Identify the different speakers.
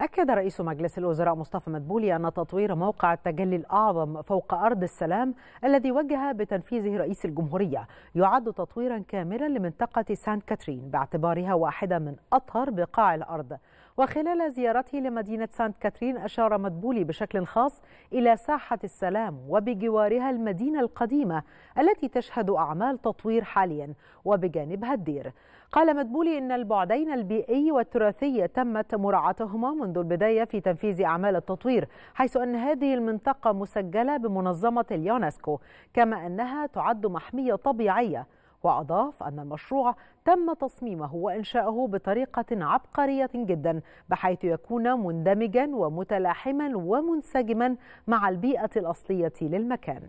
Speaker 1: أكد رئيس مجلس الوزراء مصطفى مدبولي أن تطوير موقع التجلي الأعظم فوق أرض السلام الذي وجه بتنفيذه رئيس الجمهورية يعد تطويرا كاملا لمنطقة سان كاترين باعتبارها واحدة من أطهر بقاع الأرض وخلال زيارته لمدينة سانت كاترين أشار مدبولي بشكل خاص إلى ساحة السلام وبجوارها المدينة القديمة التي تشهد أعمال تطوير حاليا وبجانبها الدير قال مدبولي إن البعدين البيئي والتراثي تمت مراعاتهما منذ منذ البداية في تنفيذ أعمال التطوير حيث أن هذه المنطقة مسجلة بمنظمة اليونسكو كما أنها تعد محمية طبيعية وأضاف أن المشروع تم تصميمه وإنشاؤه بطريقة عبقرية جدا بحيث يكون مندمجا ومتلاحما ومنسجما مع البيئة الأصلية للمكان